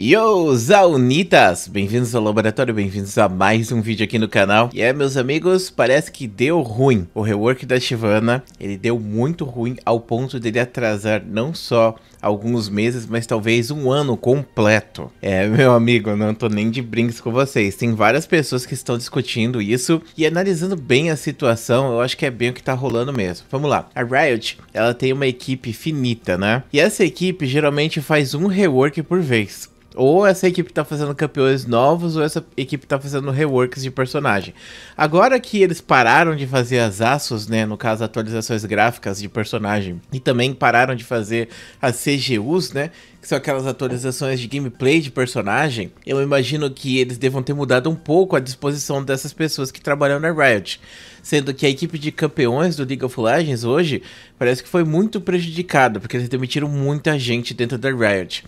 Yo, Zaunitas! Bem-vindos ao laboratório, bem-vindos a mais um vídeo aqui no canal. E é, meus amigos, parece que deu ruim. O rework da Shivana, ele deu muito ruim ao ponto dele atrasar não só alguns meses, mas talvez um ano completo. É, meu amigo, não tô nem de brinks com vocês. Tem várias pessoas que estão discutindo isso e analisando bem a situação, eu acho que é bem o que tá rolando mesmo. Vamos lá. A Riot, ela tem uma equipe finita, né? E essa equipe geralmente faz um rework por vez ou essa equipe tá fazendo campeões novos, ou essa equipe tá fazendo reworks de personagem. Agora que eles pararam de fazer as aços, né, no caso atualizações gráficas de personagem, e também pararam de fazer as CGUs, né? Que são aquelas atualizações de gameplay de personagem. Eu imagino que eles devam ter mudado um pouco a disposição dessas pessoas que trabalham na Riot. Sendo que a equipe de campeões do League of Legends hoje parece que foi muito prejudicada, porque eles demitiram muita gente dentro da Riot.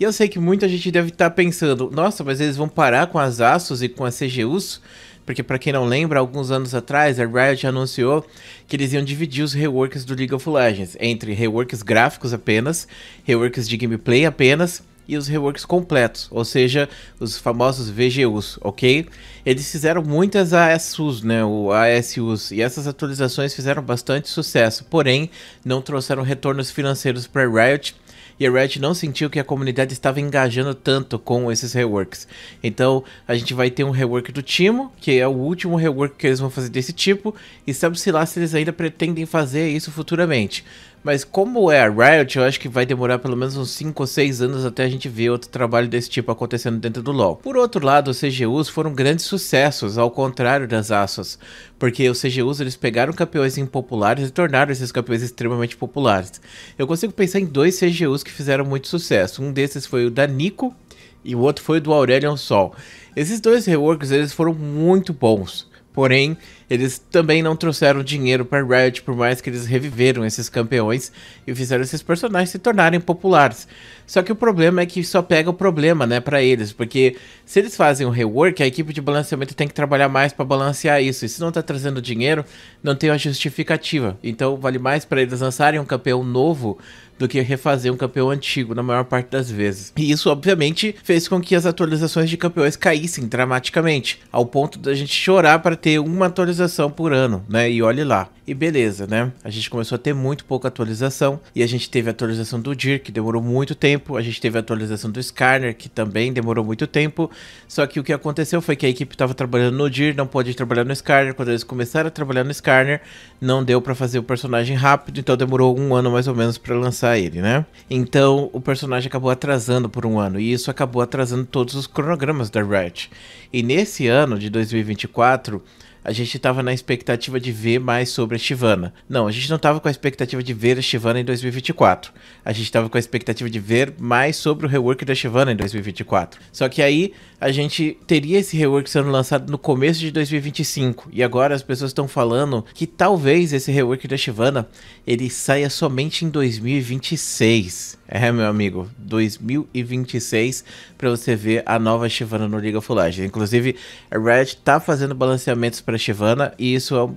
E eu sei que muita gente deve estar tá pensando: nossa, mas eles vão parar com as Asus e com as CGUs? Porque para quem não lembra, alguns anos atrás a Riot anunciou que eles iam dividir os reworks do League of Legends entre reworks gráficos apenas, reworks de gameplay apenas e os reworks completos, ou seja, os famosos VGUs, ok? Eles fizeram muitas ASUs, né, o ASUs, e essas atualizações fizeram bastante sucesso, porém não trouxeram retornos financeiros para Riot e a Red não sentiu que a comunidade estava engajando tanto com esses reworks. Então a gente vai ter um rework do Timo, que é o último rework que eles vão fazer desse tipo, e sabe-se lá se eles ainda pretendem fazer isso futuramente. Mas como é a Riot, eu acho que vai demorar pelo menos uns 5 ou 6 anos até a gente ver outro trabalho desse tipo acontecendo dentro do LoL. Por outro lado, os CGUs foram grandes sucessos, ao contrário das Asus. porque os CGUs eles pegaram campeões impopulares e tornaram esses campeões extremamente populares. Eu consigo pensar em dois CGUs que fizeram muito sucesso. Um desses foi o da Nico e o outro foi o do Aurelion Sol. Esses dois reworks eles foram muito bons. Porém, eles também não trouxeram dinheiro para Riot, por mais que eles reviveram esses campeões e fizeram esses personagens se tornarem populares. Só que o problema é que só pega o problema, né, para eles, porque se eles fazem um rework, a equipe de balanceamento tem que trabalhar mais para balancear isso. E se não está trazendo dinheiro, não tem uma justificativa. Então, vale mais para eles lançarem um campeão novo do que refazer um campeão antigo na maior parte das vezes. E isso, obviamente, fez com que as atualizações de campeões caíssem dramaticamente, ao ponto da gente chorar para ter uma atualização por ano, né? E olhe lá. E beleza, né? A gente começou a ter muito pouca atualização, e a gente teve a atualização do Dir, que demorou muito tempo, a gente teve a atualização do Skarner, que também demorou muito tempo, só que o que aconteceu foi que a equipe estava trabalhando no Dir, não pôde trabalhar no Skarner, quando eles começaram a trabalhar no Skarner, não deu para fazer o personagem rápido, então demorou um ano mais ou menos para lançar lançar ele, né? Então o personagem acabou atrasando por um ano e isso acabou atrasando todos os cronogramas da Riot. E nesse ano de 2024 a gente estava na expectativa de ver mais sobre a Chivana. Não, a gente não estava com a expectativa de ver a Chivana em 2024. A gente estava com a expectativa de ver mais sobre o rework da Chivana em 2024. Só que aí a gente teria esse rework sendo lançado no começo de 2025 e agora as pessoas estão falando que talvez esse rework da Chivana ele saia somente em 2026. É, meu amigo, 2026 para você ver a nova Chivana no League of Legends. Inclusive, a Riot tá fazendo balanceamentos para para Shivana e isso é um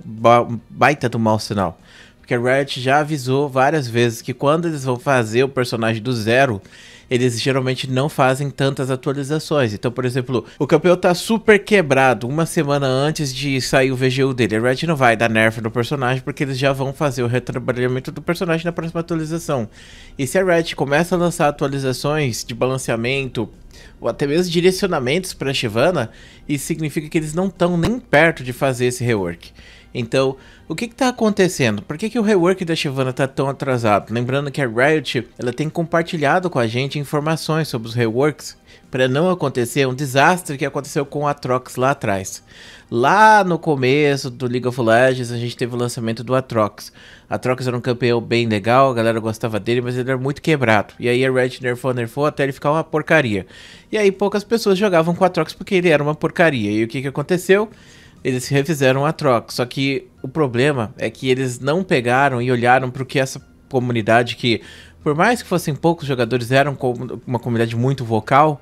baita do mau sinal. Porque a Riot já avisou várias vezes que quando eles vão fazer o personagem do zero, eles geralmente não fazem tantas atualizações. Então, por exemplo, o campeão tá super quebrado uma semana antes de sair o VGU dele. A Red não vai dar nerf no personagem porque eles já vão fazer o retrabalhamento do personagem na próxima atualização. E se a Red começa a lançar atualizações de balanceamento, ou até mesmo direcionamentos para a Shivana, isso significa que eles não estão nem perto de fazer esse rework. Então, o que está acontecendo? Por que, que o rework da Shyvana está tão atrasado? Lembrando que a Riot ela tem compartilhado com a gente informações sobre os reworks para não acontecer um desastre que aconteceu com a Atrox lá atrás. Lá no começo do League of Legends, a gente teve o lançamento do Atrox. Atrox era um campeão bem legal, a galera gostava dele, mas ele era muito quebrado. E aí a Red nerfou, nerfou até ele ficar uma porcaria. E aí poucas pessoas jogavam com o Atrox porque ele era uma porcaria. E o que, que aconteceu? eles refizeram a troca. Só que o problema é que eles não pegaram e olharam para o que essa comunidade que, por mais que fossem poucos jogadores, eram uma comunidade muito vocal.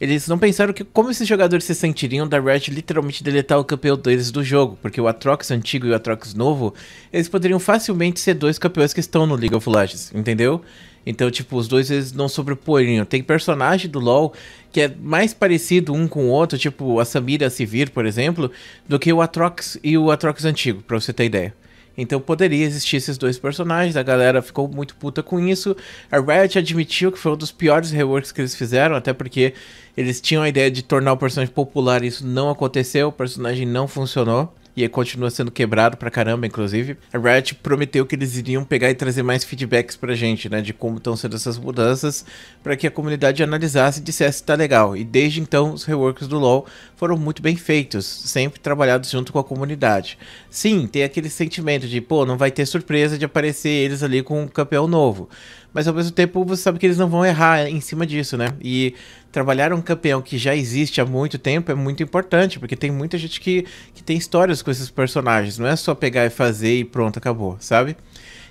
Eles não pensaram que como esses jogadores se sentiriam da Red literalmente deletar o campeão deles do jogo, porque o Atrox antigo e o Atrox novo, eles poderiam facilmente ser dois campeões que estão no League of Legends, entendeu? Então, tipo, os dois eles não sobreporiam. Tem personagem do LoL que é mais parecido um com o outro, tipo a Samira a Sivir, por exemplo, do que o Atrox e o Atrox antigo, pra você ter ideia. Então poderia existir esses dois personagens, a galera ficou muito puta com isso. A Riot admitiu que foi um dos piores reworks que eles fizeram, até porque eles tinham a ideia de tornar o personagem popular, e isso não aconteceu, o personagem não funcionou e continua sendo quebrado pra caramba, inclusive. A Riot prometeu que eles iriam pegar e trazer mais feedbacks pra gente, né, de como estão sendo essas mudanças, para que a comunidade analisasse e dissesse se tá legal. E desde então, os reworks do LoL foram muito bem feitos, sempre trabalhados junto com a comunidade. Sim, tem aquele sentimento de, pô, não vai ter surpresa de aparecer eles ali com um campeão novo mas ao mesmo tempo você sabe que eles não vão errar em cima disso, né? E trabalhar um campeão que já existe há muito tempo é muito importante, porque tem muita gente que, que tem histórias com esses personagens, não é só pegar e fazer e pronto, acabou, sabe?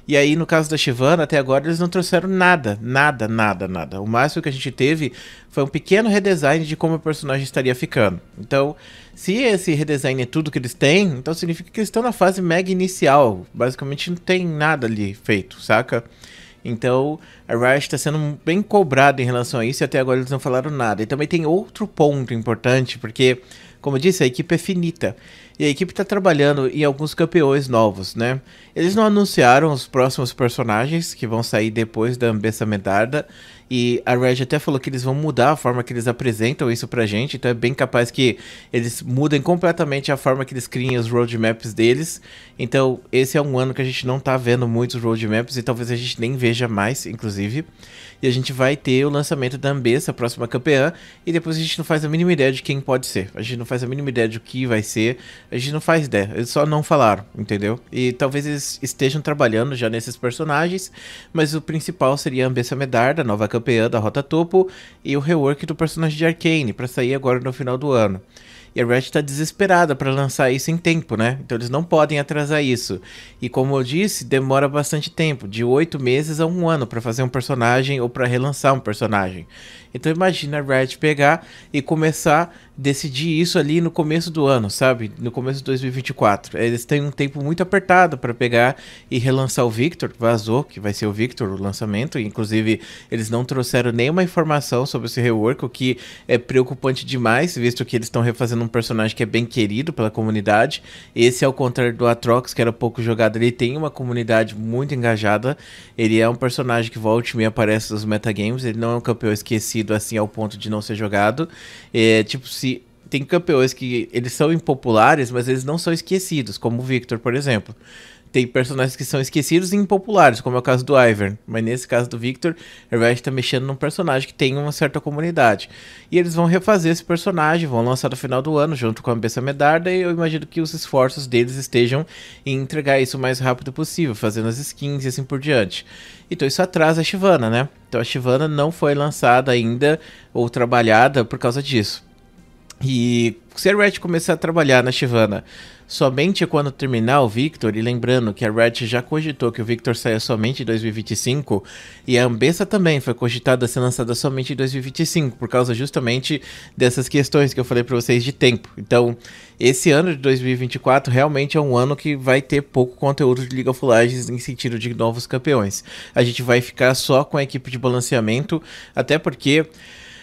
E aí, no caso da Shivana, até agora eles não trouxeram nada, nada, nada, nada. O máximo que a gente teve foi um pequeno redesign de como o personagem estaria ficando. Então, se esse redesign é tudo que eles têm, então significa que eles estão na fase mega inicial. Basicamente não tem nada ali feito, saca? Então, a Riot está sendo bem cobrada em relação a isso e até agora eles não falaram nada. E também tem outro ponto importante, porque, como eu disse, a equipe é finita. E a equipe está trabalhando em alguns campeões novos, né? Eles não anunciaram os próximos personagens que vão sair depois da Ambessa Medarda. E a Red até falou que eles vão mudar a forma que eles apresentam isso pra gente, então é bem capaz que eles mudem completamente a forma que eles criem os roadmaps deles. Então, esse é um ano que a gente não tá vendo muitos roadmaps e talvez a gente nem veja mais, inclusive. E a gente vai ter o lançamento da Ambessa, a próxima campeã, e depois a gente não faz a mínima ideia de quem pode ser. A gente não faz a mínima ideia de o que vai ser. A gente não faz ideia. Eles só não falaram, entendeu? E talvez eles estejam trabalhando já nesses personagens, mas o principal seria a Ambessa Medarda, nova campeã da Rota Topo, e o rework do personagem de Arcane, para sair agora no final do ano. E a Riot está desesperada para lançar isso em tempo, né? Então eles não podem atrasar isso. E como eu disse, demora bastante tempo, de oito meses a um ano para fazer um personagem ou para relançar um personagem. Então imagina a Riot pegar e começar a decidir isso ali no começo do ano, sabe? No começo de 2024. Eles têm um tempo muito apertado para pegar e relançar o Victor, vazou que vai ser o Victor o lançamento, inclusive eles não trouxeram nenhuma informação sobre esse rework, o que é preocupante demais, visto que eles estão refazendo um um personagem que é bem querido pela comunidade. Esse, ao é contrário do Atrox, que era pouco jogado, ele tem uma comunidade muito engajada. Ele é um personagem que volta e me aparece nos metagames. Ele não é um campeão esquecido, assim, ao ponto de não ser jogado. É, tipo, se tem campeões que eles são impopulares, mas eles não são esquecidos, como o Victor, por exemplo tem personagens que são esquecidos e impopulares, como é o caso do Ivern. Mas nesse caso do Victor, a Riot tá mexendo num personagem que tem uma certa comunidade. E eles vão refazer esse personagem, vão lançar no final do ano, junto com a Bessa Medarda, e eu imagino que os esforços deles estejam em entregar isso o mais rápido possível, fazendo as skins e assim por diante. Então isso atrasa a Shivana, né? Então a Shivana não foi lançada ainda ou trabalhada por causa disso. E se a Riot começar a trabalhar na Shivana Somente quando terminar o Victor, e lembrando que a Red já cogitou que o Victor saia somente em 2025, e a Ambessa também foi cogitada a ser lançada somente em 2025, por causa justamente dessas questões que eu falei para vocês de tempo. Então, esse ano de 2024 realmente é um ano que vai ter pouco conteúdo de League of Legends em sentido de novos campeões. A gente vai ficar só com a equipe de balanceamento, até porque.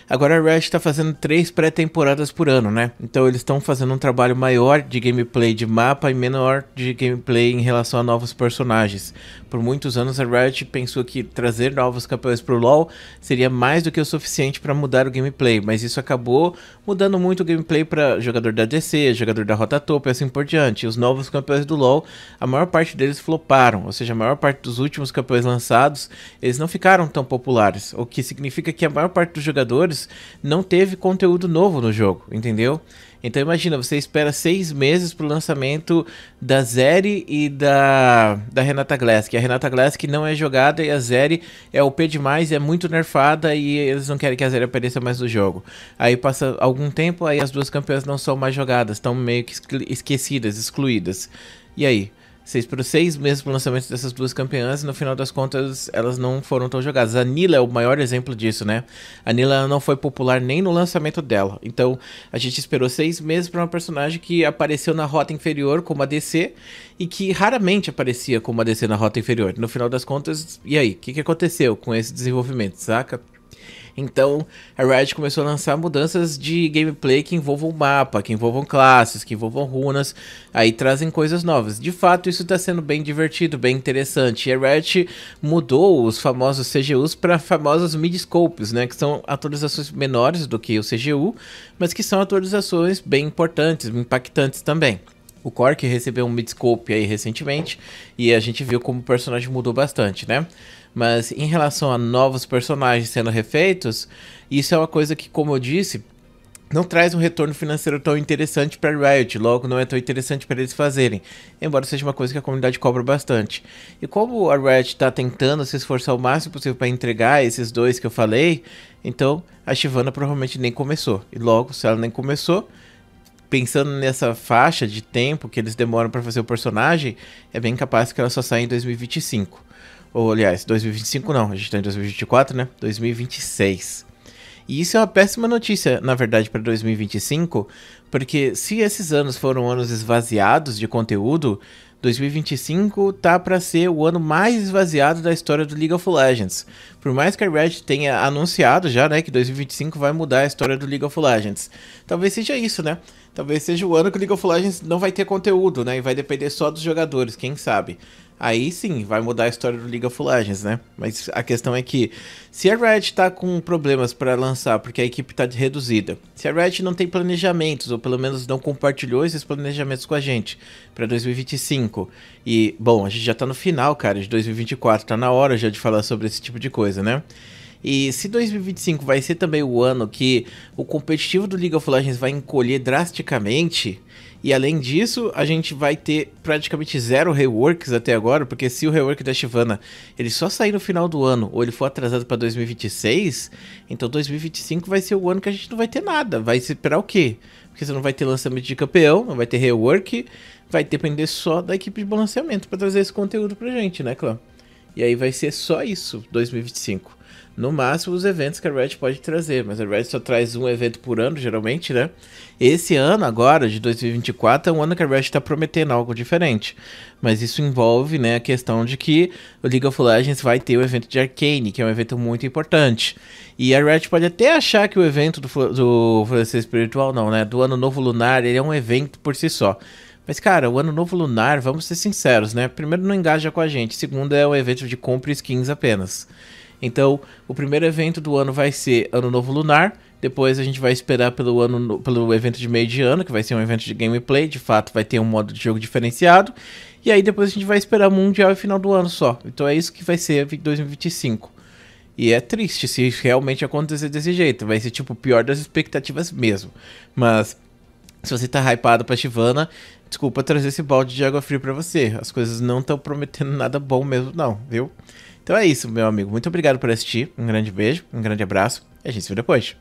Agora a Riot tá fazendo três pré-temporadas por ano, né? Então eles estão fazendo um trabalho maior de gameplay de mapa e menor de gameplay em relação a novos personagens. Por muitos anos, a Riot pensou que trazer novos campeões para o LoL seria mais do que o suficiente para mudar o gameplay, mas isso acabou mudando muito o gameplay para jogador da DC, jogador da Rota Top e assim por diante. Os novos campeões do LoL, a maior parte deles floparam, ou seja, a maior parte dos últimos campeões lançados, eles não ficaram tão populares, o que significa que a maior parte dos jogadores não teve conteúdo novo no jogo, entendeu? Então imagina, você espera seis meses pro lançamento da Zeri e da, da Renata Glass. Que a Renata Glass que não é jogada e a Zeri é OP demais, é muito nerfada e eles não querem que a Zeri apareça mais no jogo. Aí passa algum tempo, aí as duas campeãs não são mais jogadas, estão meio que esquecidas, excluídas. E aí? 6 por 6, mesmo o lançamento dessas duas campeãs, e no final das contas elas não foram tão jogadas. A Nila é o maior exemplo disso, né? A Nila não foi popular nem no lançamento dela. Então a gente esperou seis meses para uma personagem que apareceu na rota inferior como a DC e que raramente aparecia como a DC na rota inferior. No final das contas, e aí? O que, que aconteceu com esse desenvolvimento, saca? Então, a Riot começou a lançar mudanças de gameplay que envolvam mapa, que envolvam classes, que envolvam runas, aí trazem coisas novas. De fato, isso está sendo bem divertido, bem interessante. E a Riot mudou os famosos CGUs para famosos midscopes, scopes né, que são atualizações menores do que o CGU, mas que são atualizações bem importantes, impactantes também. O Cork recebeu um midscope aí recentemente e a gente viu como o personagem mudou bastante, né? Mas em relação a novos personagens sendo refeitos, isso é uma coisa que, como eu disse, não traz um retorno financeiro tão interessante para a Riot, logo não é tão interessante para eles fazerem, embora seja uma coisa que a comunidade cobra bastante. E como a Riot está tentando se esforçar o máximo possível para entregar esses dois que eu falei, então a Shivana provavelmente nem começou. E logo, se ela nem começou, pensando nessa faixa de tempo que eles demoram para fazer o personagem, é bem capaz que ela só saia em 2025. Ou, aliás, 2025 não, a gente tá em 2024, né? 2026. E isso é uma péssima notícia, na verdade, para 2025, porque se esses anos foram anos esvaziados de conteúdo, 2025 tá para ser o ano mais esvaziado da história do League of Legends. Por mais que a Red tenha anunciado já, né, que 2025 vai mudar a história do League of Legends. Talvez seja isso, né? talvez seja o ano que o League of Legends não vai ter conteúdo, né? E vai depender só dos jogadores, quem sabe. Aí sim, vai mudar a história do League of Legends, né? Mas a questão é que se a Riot tá com problemas para lançar, porque a equipe tá reduzida, se a Riot não tem planejamentos, ou pelo menos não compartilhou esses planejamentos com a gente para 2025, e bom, a gente já tá no final, cara, de 2024, tá na hora já de falar sobre esse tipo de coisa, né? E se 2025 vai ser também o ano que o competitivo do League of Legends vai encolher drasticamente, e além disso, a gente vai ter praticamente zero reworks até agora, porque se o rework da Shivana ele só sair no final do ano ou ele for atrasado para 2026, então 2025 vai ser o ano que a gente não vai ter nada. Vai esperar o quê? Porque você não vai ter lançamento de campeão, não vai ter rework, vai depender só da equipe de balanceamento para trazer esse conteúdo pra gente, né, Clã? E aí vai ser só isso, 2025. No máximo os eventos que a Red pode trazer, mas a Red só traz um evento por ano, geralmente, né? Esse ano agora, de 2024, é um ano que a Red está prometendo algo diferente. Mas isso envolve, né, a questão de que o League of Legends vai ter o evento de Arcane, que é um evento muito importante. E a Red pode até achar que o evento do, do Florescer Espiritual, não, né, do Ano Novo Lunar, ele é um evento por si só. Mas, cara, o Ano Novo Lunar, vamos ser sinceros, né? Primeiro, não engaja com a gente. Segundo, é um evento de compra skins apenas. Então, o primeiro evento do ano vai ser Ano Novo Lunar. Depois a gente vai esperar pelo, ano, pelo evento de meio de ano, que vai ser um evento de gameplay. De fato, vai ter um modo de jogo diferenciado. E aí depois a gente vai esperar Mundial e final do ano só. Então é isso que vai ser 2025. E é triste se realmente acontecer desse jeito. Vai ser tipo o pior das expectativas mesmo. Mas se você tá hypado pra Chivana, Desculpa trazer esse balde de água fria para você. As coisas não estão prometendo nada bom mesmo, não, viu? Então é isso, meu amigo. Muito obrigado por assistir. Um grande beijo, um grande abraço e a gente se vê depois.